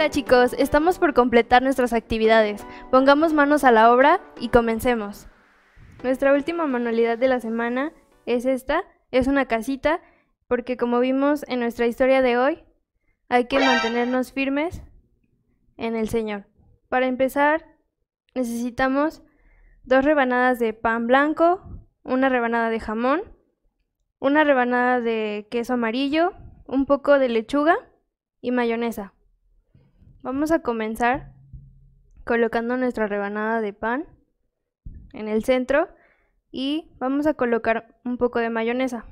Hola chicos, estamos por completar nuestras actividades. Pongamos manos a la obra y comencemos. Nuestra última manualidad de la semana es esta, es una casita, porque como vimos en nuestra historia de hoy, hay que mantenernos firmes en el Señor. Para empezar, necesitamos dos rebanadas de pan blanco, una rebanada de jamón, una rebanada de queso amarillo, un poco de lechuga y mayonesa. Vamos a comenzar colocando nuestra rebanada de pan en el centro y vamos a colocar un poco de mayonesa.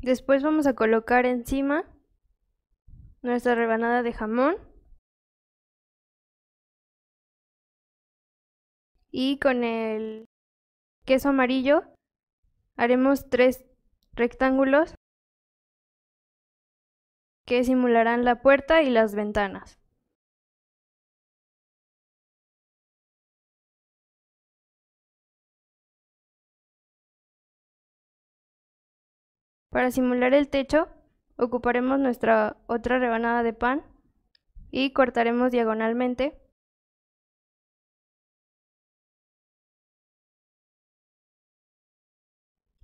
Después vamos a colocar encima nuestra rebanada de jamón y con el queso amarillo haremos tres rectángulos que simularán la puerta y las ventanas. Para simular el techo, ocuparemos nuestra otra rebanada de pan y cortaremos diagonalmente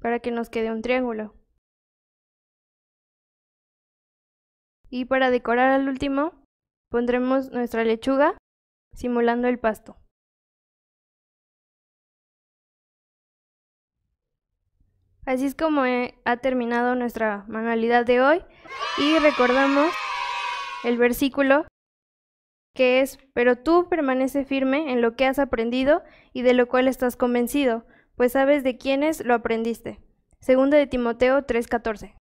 para que nos quede un triángulo. Y para decorar al último, pondremos nuestra lechuga simulando el pasto. Así es como eh, ha terminado nuestra manualidad de hoy y recordamos el versículo que es, pero tú permanece firme en lo que has aprendido y de lo cual estás convencido pues sabes de quiénes lo aprendiste. Segunda de Timoteo 3:14.